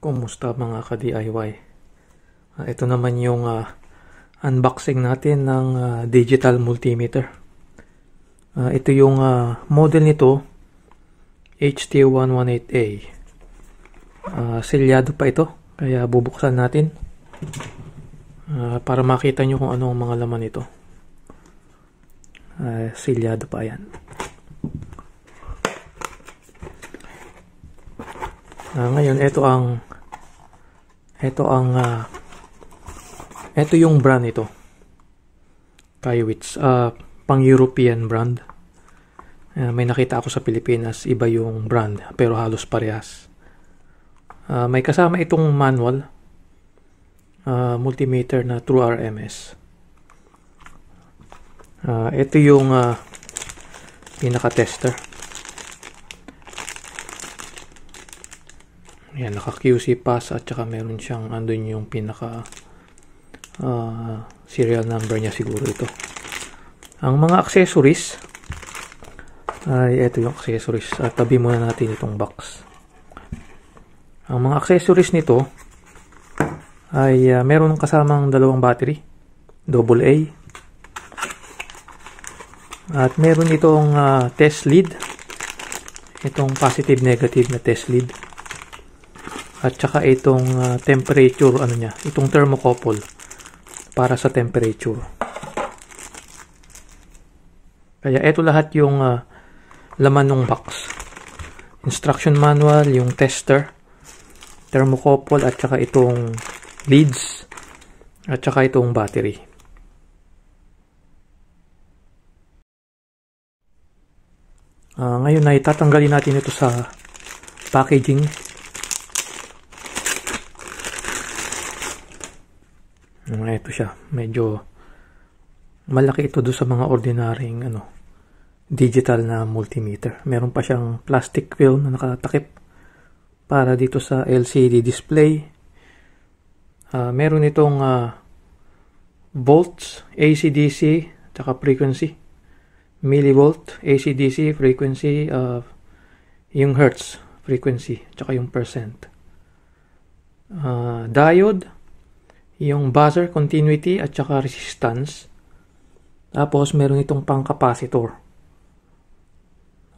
Kumusta mga ka-DIY? Uh, ah, ito naman yung uh, unboxing natin ng uh, digital multimeter. Uh, ito yung uh, model nito, HT118A. Uh, ah, selyado pa ito, kaya bubuksan natin uh, para makita nyo kung ano ang mga laman nito. Uh, selyado pa yan. Uh, ngayon, ito ang ito ang uh, ito yung brand nito. Kaiwits. Uh, pang European brand. Eh, may nakita ako sa Pilipinas, iba yung brand pero halos parehas. Uh, may kasama itong manual, uh, multimeter na True RMS. Uh, ah, ito yung uh, pinaka-tester. Yan, naka-QC pass at saka meron siyang andun yung pinaka uh, serial number niya siguro ito. Ang mga accessories, ay ito yung accessories at tabi muna natin itong box ang mga accessories nito ay uh, meron kasamang dalawang battery double A at meron itong uh, test lead itong positive negative na test lead at saka itong uh, temperature ano niya, itong thermocouple para sa temperature. Kaya ito lahat yung uh, laman ng box. Instruction manual, yung tester, thermocouple at saka itong leads at saka itong battery. Uh, ngayon ay tatanggalin natin ito sa packaging. Uh, ito siya, medyo malaki ito do sa mga ordinaryong ano, digital na multimeter. Meron pa siyang plastic film na nakatakip para dito sa LCD display. Uh, meron itong uh, volts, AC-DC, tsaka frequency. Millivolt, AC-DC, frequency, uh, yung hertz, frequency, tsaka yung percent. Uh, diode, yung buzzer continuity at saka resistance. Tapos meron itong pang capacitor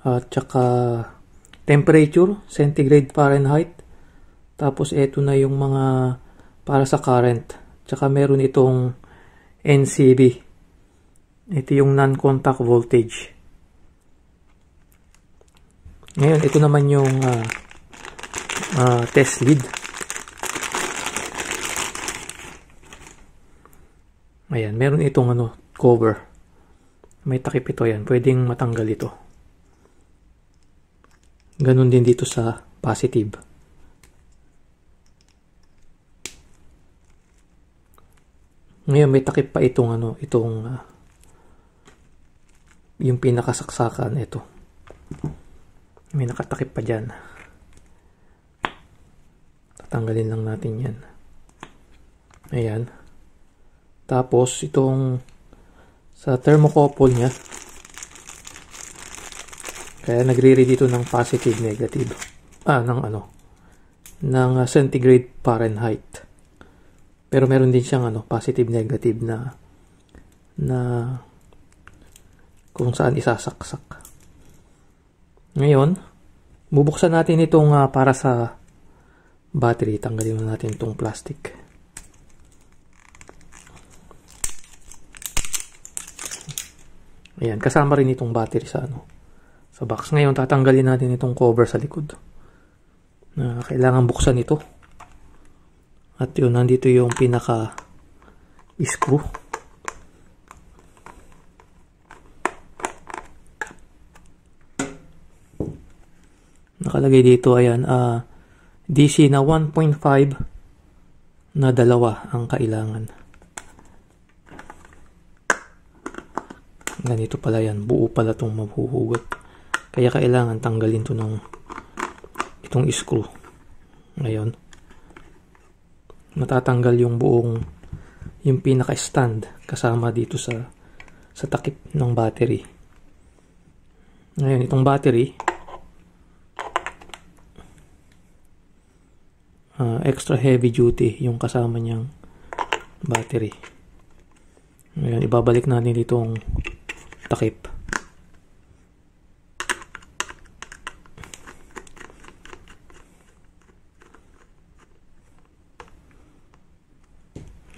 at saka temperature, centigrade Fahrenheit. Tapos ito na yung mga para sa current. saka meron itong NCB. Ito yung non-contact voltage. Ngayon, ito naman yung uh, uh, test lead. Ayan, meron itong ano, cover. May takip ito yan. Pwedeng matanggal ito. Ganun din dito sa positive. Ngayon may takip pa itong ano, itong uh, yung pinakasaksakan ito. May nakatakip pa diyan. Tatanggalin lang natin 'yan. Ayan. Tapos itong sa thermocouple niya, kaya nagre-read dito ng positive, negative. Ah, ng ano? Ng ah, centigrade Fahrenheit. Pero meron din siyang ano, positive, negative na na kung saan isasaksak. Ngayon, bubuksan natin itong uh, para sa battery. Tanggalin natin itong plastic. Ayan, kasama rin itong battery sa ano sa box. Ngayon, tatanggalin natin itong cover sa likod. Na kailangan buksan ito. At yun, nandito yung pinaka screw. Nakalagay dito, ayan, uh, DC na 1.5 na dalawa ang kailangan. Ganito pala yan. Buo pala itong mabuhugot. Kaya kailangan tanggalin to ng itong screw. Ngayon. Matatanggal yung buong yung pinaka-stand kasama dito sa sa takip ng battery. Ngayon, itong battery uh, extra heavy duty yung kasama niyang battery. Ngayon, ibabalik natin itong takip.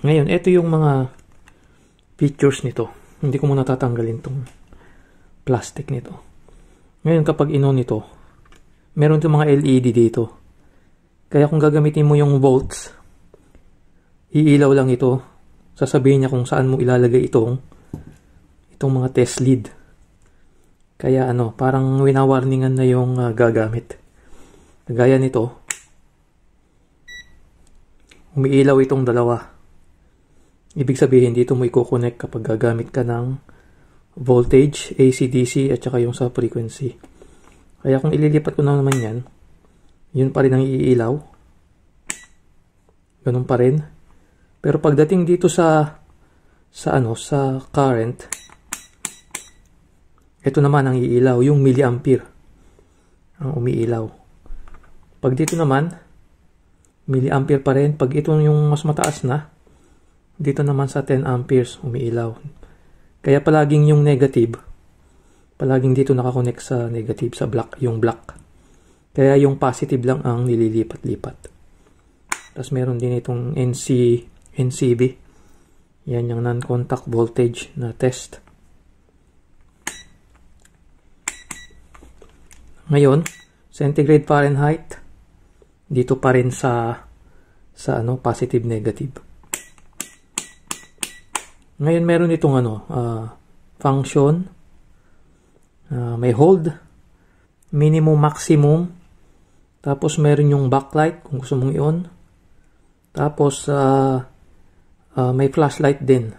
Ngayon, ito yung mga features nito. Hindi ko muna tatanggalin tong plastic nito. Ngayon, kapag inon ito, meron itong mga LED dito. Kaya kung gagamitin mo yung volts, iilaw lang ito. Sasabihin niya kung saan mo ilalagay itong itong mga test lead. Kaya ano, parang winawarningan na yung uh, gagamit. Gaya nito, umiilaw itong dalawa. Ibig sabihin, dito mo i-connect kapag gagamit ka ng voltage, AC-DC, at saka yung sa frequency. Kaya kung ililipat ko na naman yan, yun pa rin ang iilaw. Ganun pa rin. Pero pagdating dito sa sa ano, sa current, ito naman ang iilaw, yung milliampere ang umiilaw. Pag dito naman, milliampere pa rin. Pag ito yung mas mataas na, dito naman sa 10 amperes umiilaw. Kaya palaging yung negative, palaging dito nakakonect sa negative, sa black, yung black. Kaya yung positive lang ang nililipat-lipat. Tapos meron din itong NC, NCB. Yan yung non-contact voltage na test. Ngayon, centigrade Fahrenheit, dito pa rin sa, sa ano, positive-negative. Ngayon meron itong ano, uh, function, uh, may hold, minimum, maximum, tapos meron yung backlight kung gusto mong i-on. Tapos uh, uh, may flashlight din.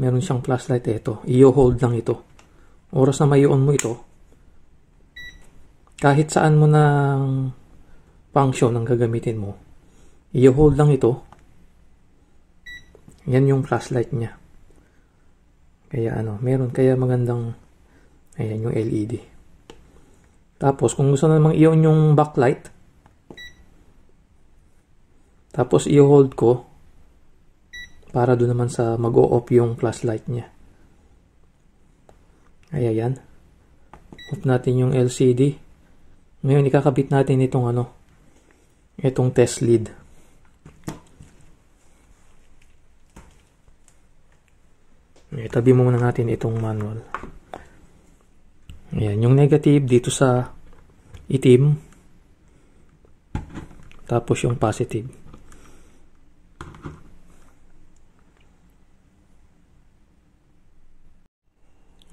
Meron siyang flashlight eh, ito. I-hold lang ito. Oras na may on mo ito, kahit saan mo ng function ang gagamitin mo, i-hold lang ito yan yung flashlight niya. Kaya ano, meron kaya magandang ayan yung LED. Tapos kung gusto namang i-on yung backlight, tapos i-hold ko para doon naman sa mag-o-off yung flashlight niya. Ay ayan. Off natin yung LCD. Ngayon ikakabit natin itong ano, itong test lead. Itabi eh, muna natin itong manual. Ayan, yung negative dito sa itim. Tapos yung positive.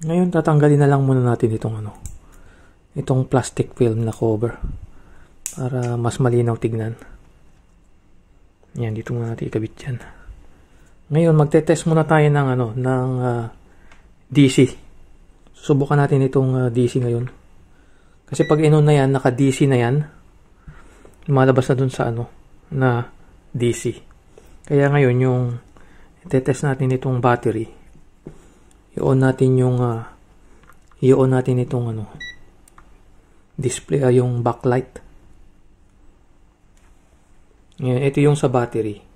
Ngayon tatanggalin na lang muna natin itong ano. Itong plastic film na cover para mas malinaw tignan. Yan dito muna natin ikabit 'yan. Ngayon, magte-test muna tayo ng ano, ng uh, ah, DC. Susubukan natin itong uh, ah, DC ngayon. Kasi pag inon na yan, naka-DC na yan, malabas na dun sa ano, na DC. Kaya ngayon, yung test natin itong battery, i-on natin yung, uh, i-on natin itong ano, display, uh, yung backlight. Ngayon, ito yung sa battery.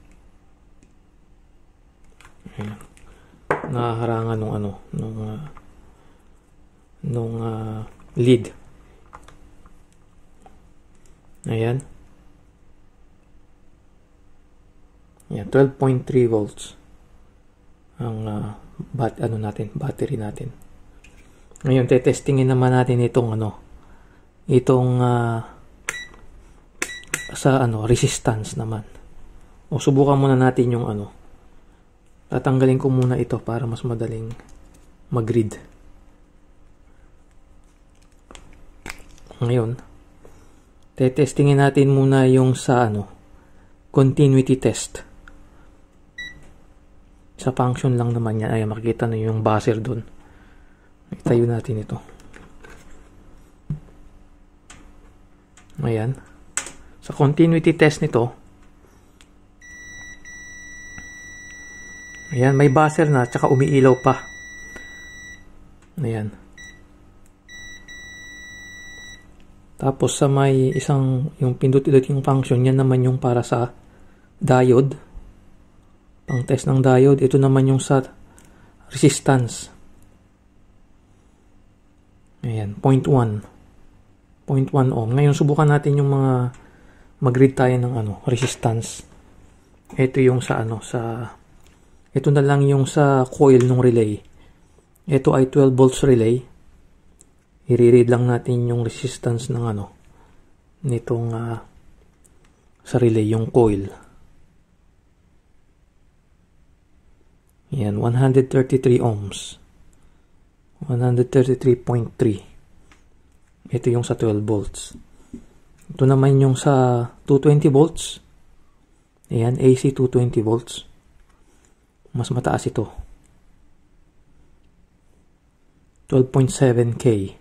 Ayan. Mm-hmm. Nakaharangan nung ano, nung uh, nung uh, ah, lid. Ayan. Ayan, 12.3 volts ang uh, bat ano natin, battery natin. Ngayon, testingin naman natin itong ano, itong uh, sa ano, resistance naman. O subukan muna natin yung ano, Tatanggalin ko muna ito para mas madaling mag-read. Ngayon, tetestingin natin muna yung sa ano, continuity test. Sa function lang naman yan. Ay, makikita na yung buzzer dun. Itayo natin ito. Ayan. Sa continuity test nito, Ayan, may buzzer na, tsaka umiilaw pa. Ayan. Tapos sa may isang, yung pindot-indot yung function, yan naman yung para sa diode. Pang test ng diode, ito naman yung sa resistance. Ayan, 0.1. 0.1 ohm. Ngayon, subukan natin yung mga mag-read tayo ng ano, resistance. Ito yung sa ano, sa ito na lang yung sa coil ng relay. Ito ay 12 volts relay. i lang natin yung resistance ng ano nitong uh, sa relay yung coil. Yan, 133 ohms. 133.3. Ito yung sa 12 volts. Ito naman yung sa 220 volts. Ayan, AC 220 volts mas mataas ito. 12.7K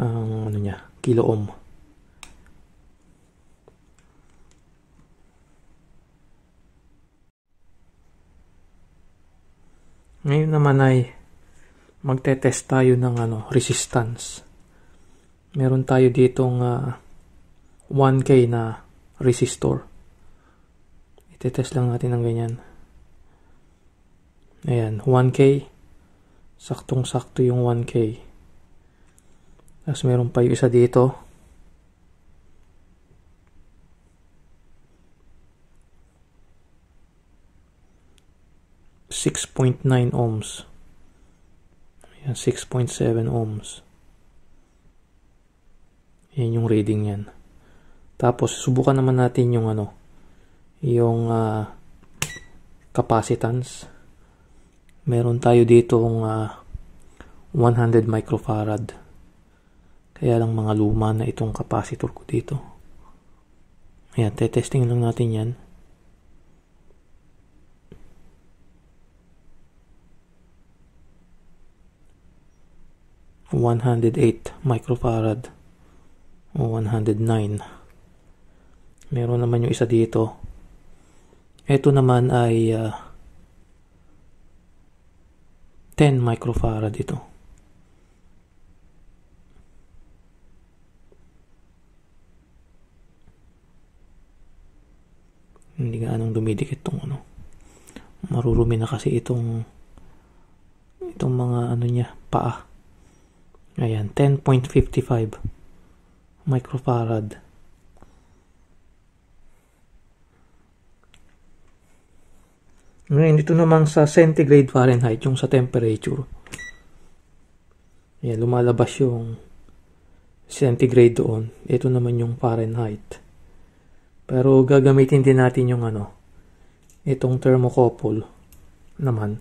ang ano niya, kilo ohm. Ngayon naman ay magte-test tayo ng ano, resistance. Meron tayo ditong uh, ah, 1K na resistor. Ite-test lang natin ng ganyan. Ayan, 1K. Saktong-sakto yung 1K. Tapos meron pa yung isa dito. Six point nine ohms. Yan six point seven ohms. Yan yung reading yan. Tapos, subukan naman natin yung ano, yung uh, capacitance meron tayo ditong uh, 100 microfarad. Kaya lang mga luma na itong capacitor ko dito. Ayan, te-testing lang natin yan. One hundred eight microfarad o one hundred nine. Meron naman yung isa dito. Ito naman ay uh, 10 microfarad ito. Hindi nga anong dumidikit tong ano. Marurumi na kasi itong itong mga ano niya, paa. Ayan, 10.55 microfarad. Ngayon, dito naman sa centigrade Fahrenheit, yung sa temperature. Ayan, lumalabas yung centigrade doon. Ito naman yung Fahrenheit. Pero gagamitin din natin yung ano, itong thermocouple naman.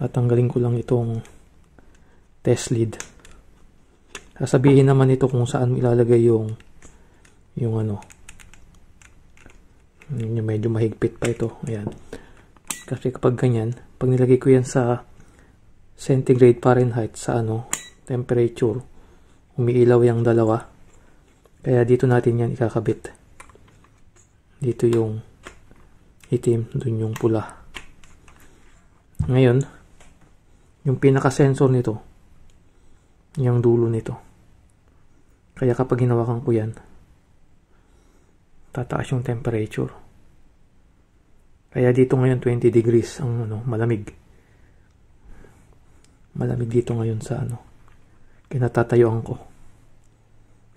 Tatanggalin ko lang itong test lead. Sasabihin naman ito kung saan ilalagay yung yung ano. medyo mahigpit pa ito. Ayan. Kasi kapag ganyan, pag nilagay ko yan sa centigrade Fahrenheit sa ano, temperature, umiilaw yung dalawa. Kaya dito natin yan ikakabit. Dito yung itim, dun yung pula. Ngayon, yung pinaka-sensor nito, yung dulo nito. Kaya kapag hinawakan ko yan, tataas yung temperature. Kaya dito ngayon 20 degrees ang ano, malamig. Malamig dito ngayon sa ano. Kinatatayuan ko.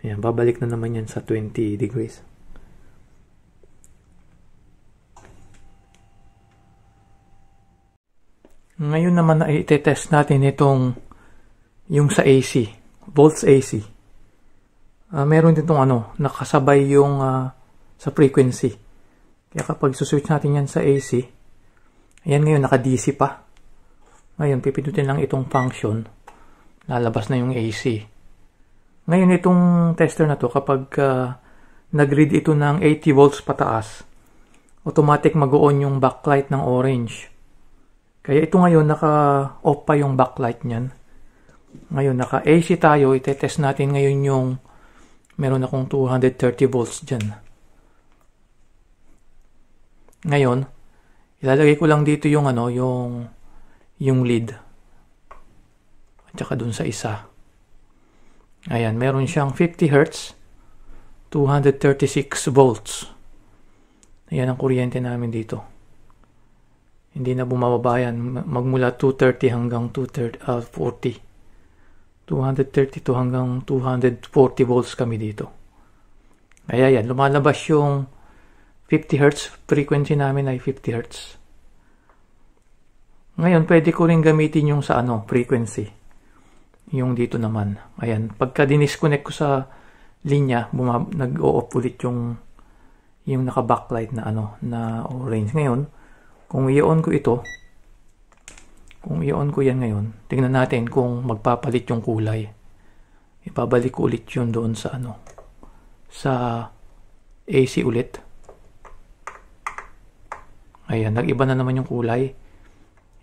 Ayan, babalik na naman yan sa 20 degrees. Ngayon naman na i-test natin itong yung sa AC, volts AC. Uh, ah, meron din itong ano, nakasabay yung uh, sa frequency. Kaya kapag susearch natin yan sa AC, ayan ngayon naka-DC pa. Ngayon, pipindutin lang itong function. Lalabas na yung AC. Ngayon, itong tester na to, kapag uh, nag-read ito ng 80 volts pataas, automatic mag-on yung backlight ng orange. Kaya ito ngayon, naka-off pa yung backlight niyan. Ngayon, naka-AC tayo. Itetest natin ngayon yung meron akong 230 volts dyan. Ngayon, ilalagay ko lang dito yung ano, yung yung lead. At saka dun sa isa. Ayan, meron siyang 50 Hz, 236 volts. Ayan ang kuryente namin dito. Hindi na bumababa yan. Magmula 230 hanggang 230, uh, 40. 232 hanggang 240 volts kami dito. Kaya yan, lumalabas yung 50 Hz. Frequency namin ay 50 Hz. Ngayon, pwede ko rin gamitin yung sa ano, frequency. Yung dito naman. Ayan, pagka dinisconnect ko sa linya, nag-o-off ulit yung yung naka-backlight na ano, na orange. Ngayon, kung i-on ko ito, kung i-on ko yan ngayon, tingnan natin kung magpapalit yung kulay. Ipabalik ko ulit yun doon sa ano, sa AC ulit. Ayan, nag-iba na naman yung kulay.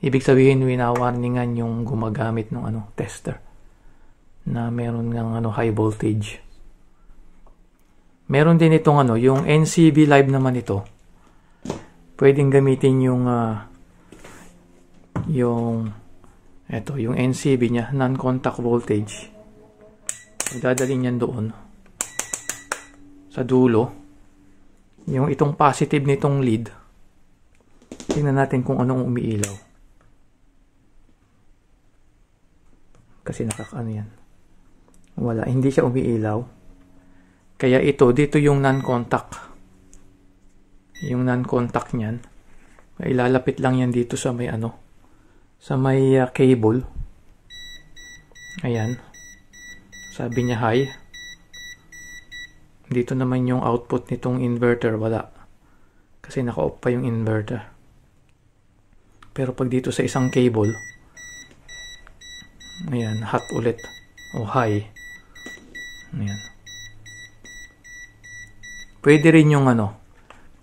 Ibig sabihin, winawarningan yung gumagamit ng ano, tester na meron ng ano, high voltage. Meron din itong ano, yung NCB Live naman ito. Pwedeng gamitin yung uh, yung eto, yung NCB niya, non-contact voltage. Dadalhin yan doon sa dulo. Yung itong positive nitong lead Tingnan natin kung anong umiilaw. Kasi nakakaano yan. Wala, hindi siya umiilaw. Kaya ito, dito yung non-contact. Yung non-contact niyan. Ilalapit lang yan dito sa may ano. Sa may uh, cable. Ayan. Sabi niya hi. Dito naman yung output nitong inverter. Wala. Kasi naka-off pa yung inverter. Pero pag dito sa isang cable, ayan, hot ulit. O high. Ayan. Pwede rin yung ano,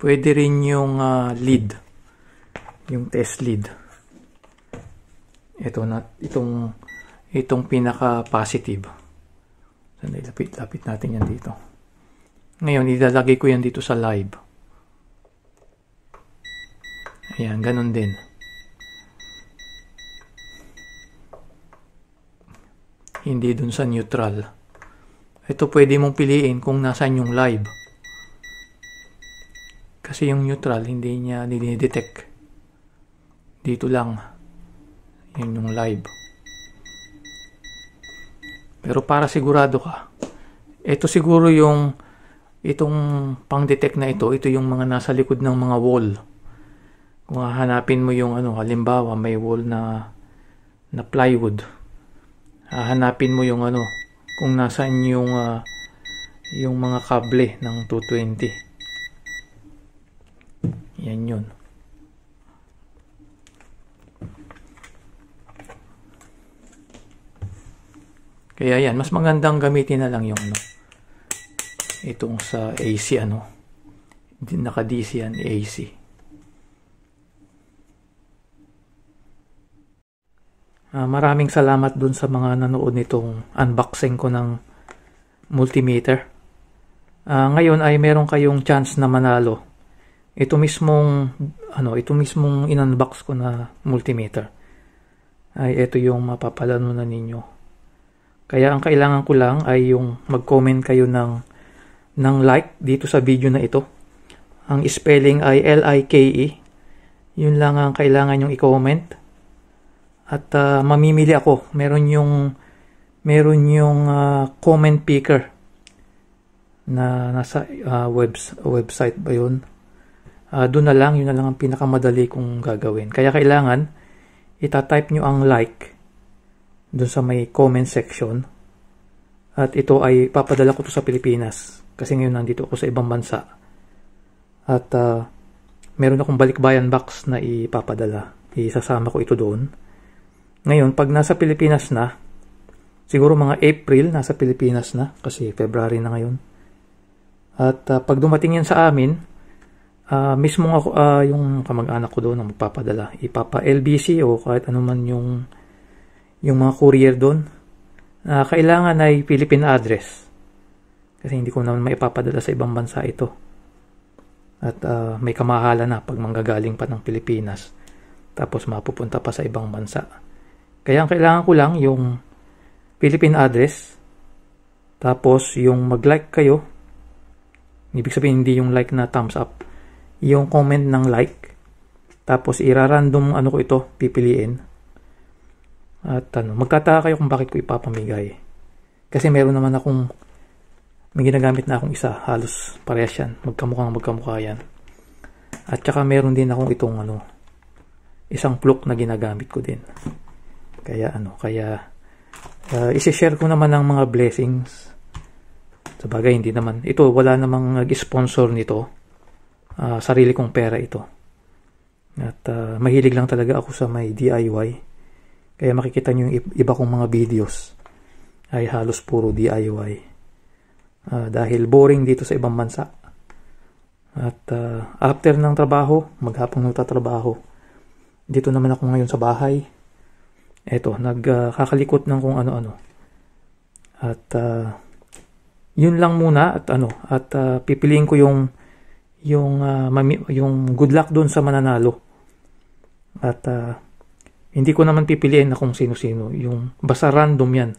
pwede rin yung uh, lead. Yung test lead. Ito na, itong, itong pinaka-positive. Sandali, lapit-lapit natin yan dito. Ngayon, ilalagay ko yan dito sa live. Ayan, ganun din. hindi dun sa neutral. Ito pwede mong piliin kung nasaan yung live. Kasi yung neutral, hindi niya dinidetect. Dito lang. Yun yung live. Pero para sigurado ka, ito siguro yung itong pang-detect na ito, ito yung mga nasa likod ng mga wall. Kung hahanapin mo yung ano, halimbawa may wall na na plywood uh, hanapin mo yung ano kung nasaan yung uh, yung mga kable ng 220 yan yun kaya yan mas magandang gamitin na lang yung ano itong sa AC ano naka DC yan AC Uh, maraming salamat dun sa mga nanood nitong unboxing ko ng multimeter. Uh, ngayon ay meron kayong chance na manalo. Ito mismong ano, ito mismong inunbox ko na multimeter. Ay ito yung mapapalanunan ninyo. Kaya ang kailangan ko lang ay yung mag-comment kayo ng ng like dito sa video na ito. Ang spelling ay L I K E. Yun lang ang kailangan yung i-comment at uh, mamimili ako. Meron yung meron yung uh, comment picker na nasa uh, webs website ba yun? Uh, doon na lang, yun na lang ang pinakamadali kung gagawin. Kaya kailangan itatype nyo ang like doon sa may comment section at ito ay papadala ko to sa Pilipinas kasi ngayon nandito ako sa ibang bansa at uh, meron akong balikbayan box na ipapadala. Isasama ko ito doon ngayon, pag nasa Pilipinas na, siguro mga April nasa Pilipinas na kasi February na ngayon. At uh, pag dumating yan sa amin, uh, ah, mismo ako, uh, yung kamag-anak ko doon ang magpapadala. Ipapa LBC o kahit anuman yung, yung mga courier doon. Uh, kailangan ay Philippine address. Kasi hindi ko naman maipapadala sa ibang bansa ito. At uh, may kamahala na pag manggagaling pa ng Pilipinas tapos mapupunta pa sa ibang bansa kaya ang kailangan ko lang yung Philippine address, tapos yung mag-like kayo, ibig sabihin hindi yung like na thumbs up, yung comment ng like, tapos irarandom ano ko ito, pipiliin. At ano, magtataka kayo kung bakit ko ipapamigay. Kasi meron naman akong may ginagamit na akong isa, halos parehas yan, ng magkamukha yan. At saka meron din akong itong ano, isang pluk na ginagamit ko din. Kaya ano, kaya uh, isi-share ko naman ang mga blessings. Sa bagay, hindi naman. Ito, wala namang nag-sponsor nito. Uh, sarili kong pera ito. At uh, mahilig lang talaga ako sa may DIY. Kaya makikita nyo yung iba kong mga videos ay halos puro DIY. Uh, dahil boring dito sa ibang bansa. At uh, after ng trabaho, maghapong ng trabaho, dito naman ako ngayon sa bahay eto, nagkakalikot uh, ng kung ano-ano. At uh, yun lang muna at ano, at uh, pipiliin ko yung yung uh, yung good luck doon sa mananalo. At uh, hindi ko naman pipiliin na kung sino-sino, yung basta random 'yan.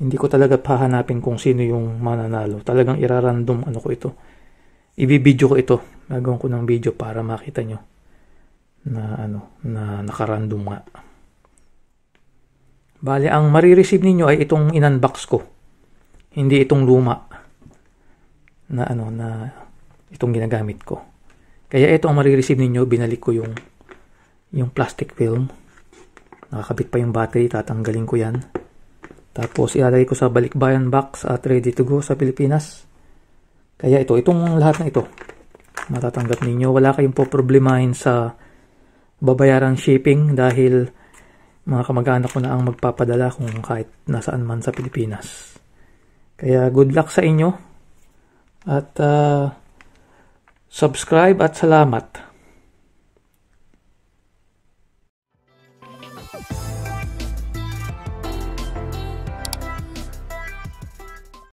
Hindi ko talaga pahanapin kung sino yung mananalo. Talagang irarandom ano ko ito. Ibibidyo ko ito. Gagawin ko ng video para makita nyo na ano, na nakarandom nga. Bale, ang marireceive ninyo ay itong in-unbox ko. Hindi itong luma na ano na itong ginagamit ko. Kaya ito ang marireceive ninyo, binalik ko yung yung plastic film. Nakakabit pa yung battery, tatanggalin ko yan. Tapos ilalagay ko sa balikbayan box at ready to go sa Pilipinas. Kaya ito, itong lahat na ito, matatanggap ninyo. Wala kayong po problemahin sa babayaran shipping dahil mga kamag-anak ko na ang magpapadala kung kahit nasaan man sa Pilipinas. Kaya good luck sa inyo at uh, subscribe at salamat.